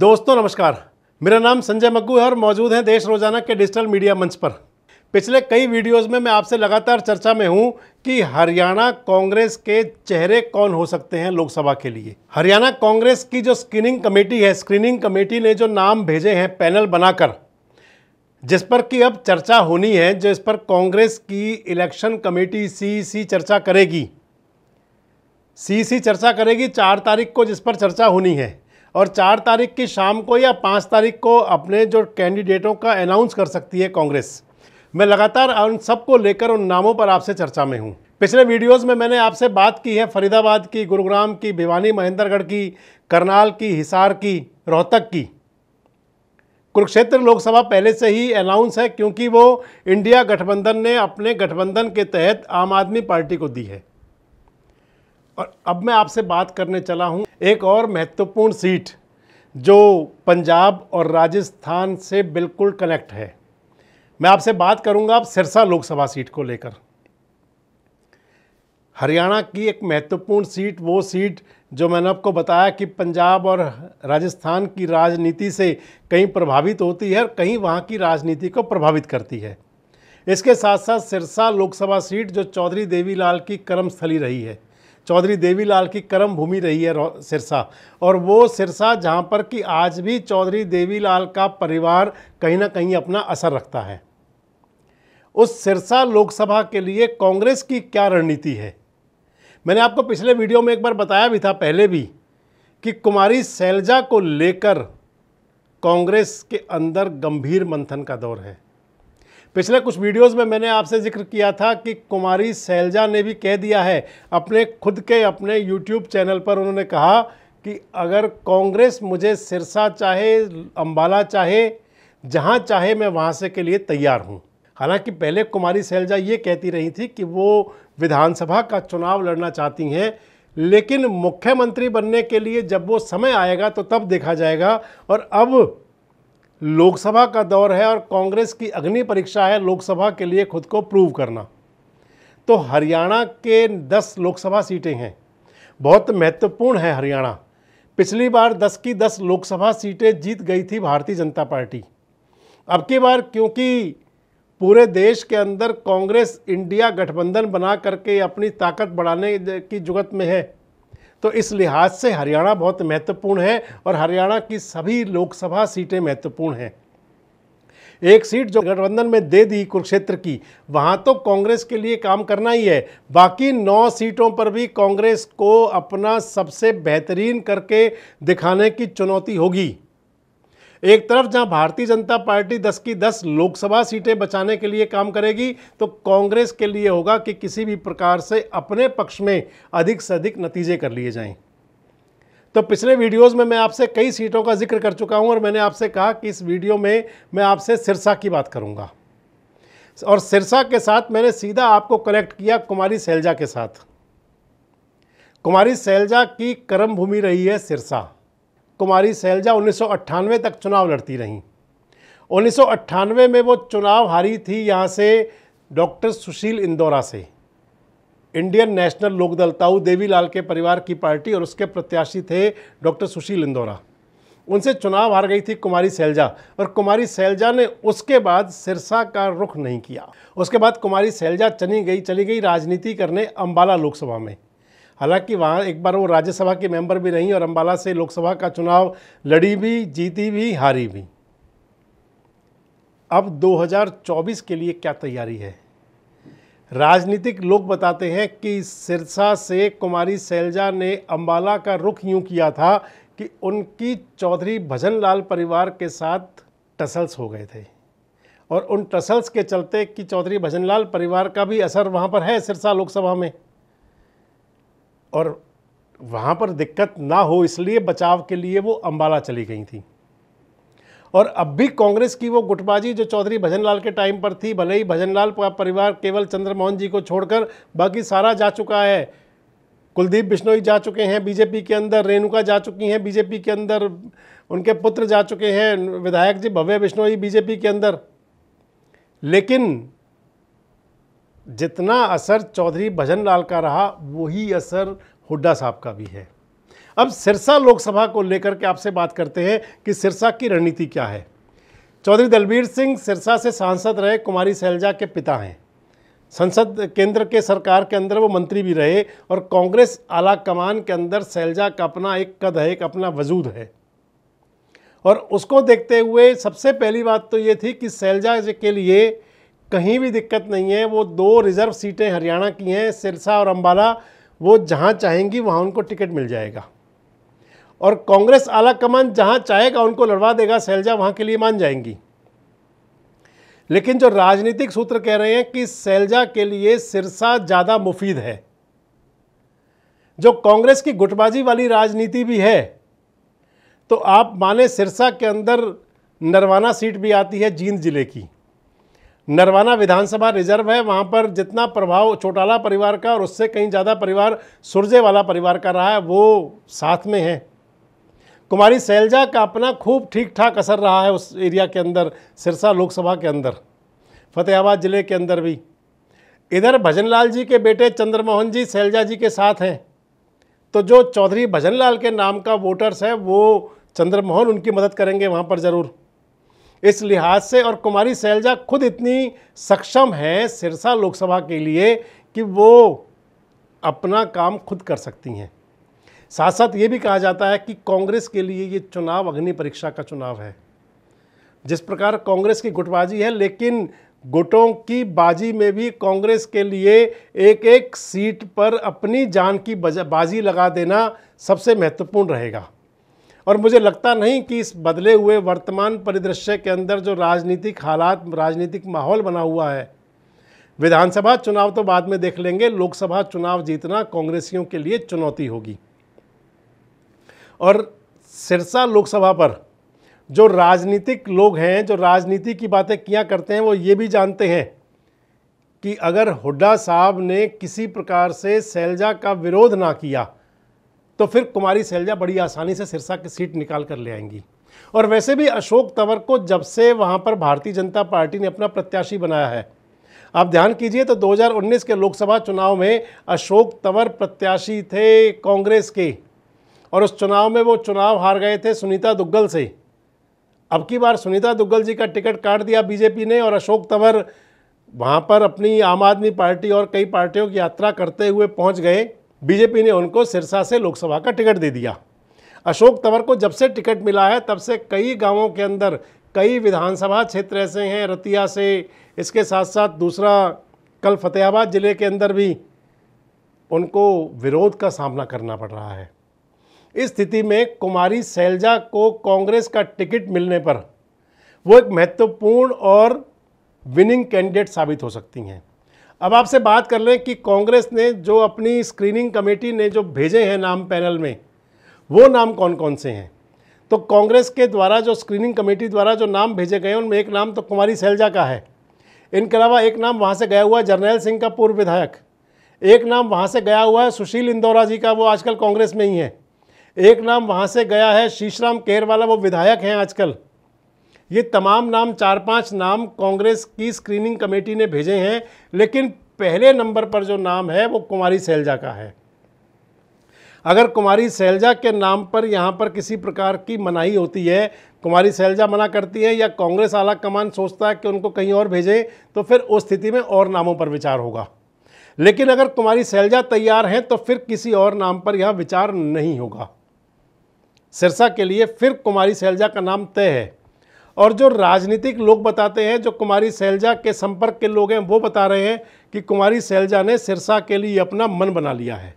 दोस्तों नमस्कार मेरा नाम संजय मग्गू है और मौजूद हैं देश रोजाना के डिजिटल मीडिया मंच पर पिछले कई वीडियोस में मैं आपसे लगातार चर्चा में हूं कि हरियाणा कांग्रेस के चेहरे कौन हो सकते हैं लोकसभा के लिए हरियाणा कांग्रेस की जो स्क्रीनिंग कमेटी है स्क्रीनिंग कमेटी ने जो नाम भेजे हैं पैनल बनाकर जिस पर कि अब चर्चा होनी है जो इस पर कांग्रेस की इलेक्शन कमेटी सी चर्चा करेगी सी चर्चा करेगी चार तारीख को जिस पर चर्चा होनी है और चार तारीख की शाम को या पाँच तारीख को अपने जो कैंडिडेटों का अनाउंस कर सकती है कांग्रेस मैं लगातार उन सबको लेकर उन नामों पर आपसे चर्चा में हूँ पिछले वीडियोस में मैंने आपसे बात की है फरीदाबाद की गुरुग्राम की भिवानी महेंद्रगढ़ की करनाल की हिसार की रोहतक की कुरुक्षेत्र लोकसभा पहले से ही अनाउंस है क्योंकि वो इंडिया गठबंधन ने अपने गठबंधन के तहत आम आदमी पार्टी को दी है और अब मैं आपसे बात करने चला हूँ एक और महत्वपूर्ण सीट जो पंजाब और राजस्थान से बिल्कुल कनेक्ट है मैं आपसे बात करूंगा आप सिरसा लोकसभा सीट को लेकर हरियाणा की एक महत्वपूर्ण सीट वो सीट जो मैंने आपको बताया कि पंजाब और राजस्थान की राजनीति से कहीं प्रभावित होती है और कहीं वहाँ की राजनीति को प्रभावित करती है इसके साथ साथ सिरसा लोकसभा सीट जो चौधरी देवीलाल की कर्मस्थली रही है चौधरी देवीलाल की कर्म भूमि रही है सिरसा और वो सिरसा जहाँ पर कि आज भी चौधरी देवीलाल का परिवार कहीं ना कहीं अपना असर रखता है उस सिरसा लोकसभा के लिए कांग्रेस की क्या रणनीति है मैंने आपको पिछले वीडियो में एक बार बताया भी था पहले भी कि कुमारी सैलजा को लेकर कांग्रेस के अंदर गंभीर मंथन का दौर है पिछले कुछ वीडियोस में मैंने आपसे जिक्र किया था कि कुमारी सैलजा ने भी कह दिया है अपने खुद के अपने यूट्यूब चैनल पर उन्होंने कहा कि अगर कांग्रेस मुझे सिरसा चाहे अम्बाला चाहे जहाँ चाहे मैं वहाँ से के लिए तैयार हूँ हालांकि पहले कुमारी सैलजा ये कहती रही थी कि वो विधानसभा का चुनाव लड़ना चाहती हैं लेकिन मुख्यमंत्री बनने के लिए जब वो समय आएगा तो तब देखा जाएगा और अब लोकसभा का दौर है और कांग्रेस की अग्नि परीक्षा है लोकसभा के लिए खुद को प्रूव करना तो हरियाणा के 10 लोकसभा सीटें हैं बहुत महत्वपूर्ण है हरियाणा पिछली बार 10 की 10 लोकसभा सीटें जीत गई थी भारतीय जनता पार्टी अब की बार क्योंकि पूरे देश के अंदर कांग्रेस इंडिया गठबंधन बना करके अपनी ताकत बढ़ाने की जुगत में है तो इस लिहाज से हरियाणा बहुत महत्वपूर्ण है और हरियाणा की सभी लोकसभा सीटें महत्वपूर्ण हैं एक सीट जो गठबंधन में दे दी कुरुक्षेत्र की वहाँ तो कांग्रेस के लिए काम करना ही है बाकी नौ सीटों पर भी कांग्रेस को अपना सबसे बेहतरीन करके दिखाने की चुनौती होगी एक तरफ जहां भारतीय जनता पार्टी 10 की 10 लोकसभा सीटें बचाने के लिए काम करेगी तो कांग्रेस के लिए होगा कि किसी भी प्रकार से अपने पक्ष में अधिक से अधिक नतीजे कर लिए जाएं तो पिछले वीडियोस में मैं आपसे कई सीटों का जिक्र कर चुका हूं और मैंने आपसे कहा कि इस वीडियो में मैं आपसे सिरसा की बात करूँगा और सिरसा के साथ मैंने सीधा आपको कनेक्ट किया कुमारी सैलजा के साथ कुमारी सैलजा की कर्म भूमि रही है सिरसा कुमारी सैलजा उन्नीस तक चुनाव लड़ती रहीं उन्नीस में वो चुनाव हारी थी यहाँ से डॉक्टर सुशील इंदौरा से इंडियन नेशनल लोकदल ताऊ देवीलाल के परिवार की पार्टी और उसके प्रत्याशी थे डॉक्टर सुशील इंदौरा उनसे चुनाव हार गई थी कुमारी सैलजा और कुमारी सैलजा ने उसके बाद सिरसा का रुख नहीं किया उसके बाद कुमारी सैलजा चली गई चली गई राजनीति करने अम्बाला लोकसभा में हालांकि वहाँ एक बार वो राज्यसभा के मेंबर भी रहीं और अम्बाला से लोकसभा का चुनाव लड़ी भी जीती भी हारी भी अब 2024 के लिए क्या तैयारी है राजनीतिक लोग बताते हैं कि सिरसा से कुमारी सैलजा ने अम्बाला का रुख यूं किया था कि उनकी चौधरी भजन लाल परिवार के साथ टसल्स हो गए थे और उन टसल्स के चलते कि चौधरी भजन लाल परिवार का भी असर वहाँ पर है सिरसा लोकसभा में और वहाँ पर दिक्कत ना हो इसलिए बचाव के लिए वो अम्बाला चली गई थी और अब भी कांग्रेस की वो गुटबाजी जो चौधरी भजनलाल के टाइम पर थी भले ही भजनलाल का परिवार केवल चंद्रमोहन जी को छोड़कर बाकी सारा जा चुका है कुलदीप बिश्नोई जा चुके हैं बीजेपी के अंदर रेणुका जा चुकी हैं बीजेपी के अंदर उनके पुत्र जा चुके हैं विधायक जी भव्य बिश्नोई बीजेपी के अंदर लेकिन जितना असर चौधरी भजन लाल का रहा वही असर हुड्डा साहब का भी है अब सिरसा लोकसभा को लेकर के आपसे बात करते हैं कि सिरसा की रणनीति क्या है चौधरी दलबीर सिंह सिरसा से सांसद रहे कुमारी सैलजा के पिता हैं संसद केंद्र के सरकार के अंदर वो मंत्री भी रहे और कांग्रेस आला कमान के अंदर सैलजा का अपना एक कद है एक अपना वजूद है और उसको देखते हुए सबसे पहली बात तो ये थी कि सैलजा के लिए कहीं भी दिक्कत नहीं है वो दो रिज़र्व सीटें हरियाणा की हैं सिरसा और अम्बाला वो जहाँ चाहेंगी वहाँ उनको टिकट मिल जाएगा और कांग्रेस आला कमान जहाँ चाहेगा उनको लड़वा देगा सैलजा वहाँ के लिए मान जाएंगी लेकिन जो राजनीतिक सूत्र कह रहे हैं कि सैलजा के लिए सिरसा ज़्यादा मुफीद है जो कांग्रेस की गुटबाजी वाली राजनीति भी है तो आप माने सिरसा के अंदर नरवाना सीट भी आती है जींद जिले की नरवाना विधानसभा रिजर्व है वहाँ पर जितना प्रभाव चौटाला परिवार का और उससे कहीं ज़्यादा परिवार सुरजे वाला परिवार का रहा है वो साथ में है कुमारी सैलजा का अपना खूब ठीक ठाक असर रहा है उस एरिया के अंदर सिरसा लोकसभा के अंदर फतेहाबाद ज़िले के अंदर भी इधर भजनलाल जी के बेटे चंद्रमोहन जी सैलजा जी के साथ हैं तो जो चौधरी भजनलाल के नाम का वोटर्स है वो चंद्रमोहन उनकी मदद करेंगे वहाँ पर ज़रूर इस लिहाज से और कुमारी सैलजा खुद इतनी सक्षम है सिरसा लोकसभा के लिए कि वो अपना काम खुद कर सकती हैं साथ साथ ये भी कहा जाता है कि कांग्रेस के लिए ये चुनाव अग्नि परीक्षा का चुनाव है जिस प्रकार कांग्रेस की गुटबाजी है लेकिन गुटों की बाजी में भी कांग्रेस के लिए एक एक सीट पर अपनी जान की बाजी लगा देना सबसे महत्वपूर्ण रहेगा और मुझे लगता नहीं कि इस बदले हुए वर्तमान परिदृश्य के अंदर जो राजनीतिक हालात राजनीतिक माहौल बना हुआ है विधानसभा चुनाव तो बाद में देख लेंगे लोकसभा चुनाव जीतना कांग्रेसियों के लिए चुनौती होगी और सिरसा लोकसभा पर जो राजनीतिक लोग हैं जो राजनीति की बातें किया करते हैं वो ये भी जानते हैं कि अगर हुड्डा साहब ने किसी प्रकार से सैलजा का विरोध ना किया तो फिर कुमारी सैलजा बड़ी आसानी से सिरसा की सीट निकाल कर ले आएंगी और वैसे भी अशोक तंवर को जब से वहाँ पर भारतीय जनता पार्टी ने अपना प्रत्याशी बनाया है आप ध्यान कीजिए तो 2019 के लोकसभा चुनाव में अशोक तंवर प्रत्याशी थे कांग्रेस के और उस चुनाव में वो चुनाव हार गए थे सुनीता दुग्गल से अब की बार सुनीता दुग्गल जी का टिकट काट दिया बीजेपी ने और अशोक तंवर वहाँ पर अपनी आम आदमी पार्टी और कई पार्टियों की यात्रा करते हुए पहुँच गए बीजेपी ने उनको सिरसा से लोकसभा का टिकट दे दिया अशोक तंवर को जब से टिकट मिला है तब से कई गांवों के अंदर कई विधानसभा क्षेत्र ऐसे हैं रतिया से इसके साथ साथ दूसरा कल फतेहाबाद ज़िले के अंदर भी उनको विरोध का सामना करना पड़ रहा है इस स्थिति में कुमारी सैलजा को कांग्रेस का टिकट मिलने पर वो एक महत्वपूर्ण और विनिंग कैंडिडेट साबित हो सकती हैं अब आपसे बात कर लें कि कांग्रेस ने जो अपनी स्क्रीनिंग कमेटी ने जो भेजे हैं नाम पैनल में वो नाम कौन कौन से हैं तो कांग्रेस के द्वारा जो स्क्रीनिंग कमेटी द्वारा जो नाम भेजे गए उनमें एक नाम तो कुमारी सैलजा का है इनके अलावा एक नाम वहाँ से गया हुआ जर्नैल सिंह का पूर्व विधायक एक नाम वहाँ से गया हुआ है सुशील इंदौरा जी का वो आजकल कांग्रेस में ही है एक नाम वहाँ से गया है शीशराम केरवाला वो विधायक हैं आजकल ये तमाम नाम चार पांच नाम कांग्रेस की स्क्रीनिंग कमेटी ने भेजे हैं लेकिन पहले नंबर पर जो नाम है वो कुमारी सैलजा का है अगर कुमारी सैलजा के नाम पर यहाँ पर किसी प्रकार की मनाही होती है कुमारी सैलजा मना करती है या कांग्रेस आला कमान सोचता है कि उनको कहीं और भेजें तो फिर उस स्थिति में और नामों पर विचार होगा लेकिन अगर कुमारी सैलजा तैयार हैं तो फिर किसी और नाम पर यहाँ विचार नहीं होगा सिरसा के लिए फिर कुमारी सैलजा का नाम तय है और जो राजनीतिक लोग बताते हैं जो कुमारी सैलजा के संपर्क के लोग हैं वो बता रहे हैं कि कुमारी सैलजा ने सिरसा के लिए अपना मन बना लिया है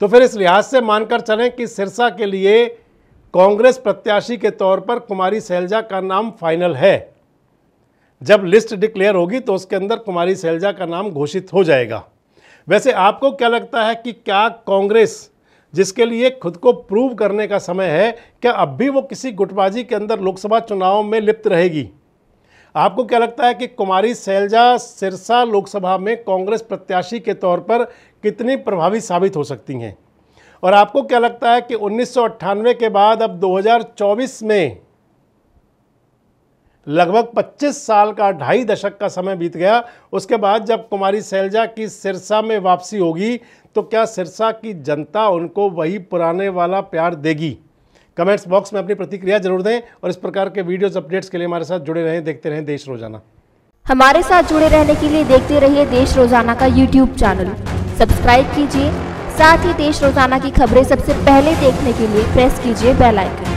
तो फिर इस लिहाज से मानकर चलें कि सिरसा के लिए कांग्रेस प्रत्याशी के तौर पर कुमारी सैलजा का नाम फाइनल है जब लिस्ट डिक्लेयर होगी तो उसके अंदर कुमारी सैलजा का नाम घोषित हो जाएगा वैसे आपको क्या लगता है कि क्या कांग्रेस जिसके लिए खुद को प्रूव करने का समय है क्या अब भी वो किसी गुटबाजी के अंदर लोकसभा चुनाव में लिप्त रहेगी आपको क्या लगता है कि कुमारी सैलजा सिरसा लोकसभा में कांग्रेस प्रत्याशी के तौर पर कितनी प्रभावी साबित हो सकती हैं और आपको क्या लगता है कि उन्नीस के बाद अब 2024 में लगभग 25 साल का ढाई दशक का समय बीत गया उसके बाद जब कुमारी सैलजा की सिरसा में वापसी होगी तो क्या सिरसा की जनता उनको वही पुराने वाला प्यार देगी कमेंट्स बॉक्स में अपनी प्रतिक्रिया जरूर दें और इस प्रकार के वीडियोस अपडेट्स के लिए हमारे साथ जुड़े रहें देखते रहें देश रोजाना हमारे साथ जुड़े रहने के लिए देखते रहिए देश रोजाना का यूट्यूब चैनल सब्सक्राइब कीजिए साथ ही देश रोजाना की खबरें सबसे पहले देखने के लिए प्रेस कीजिए बेलाइकन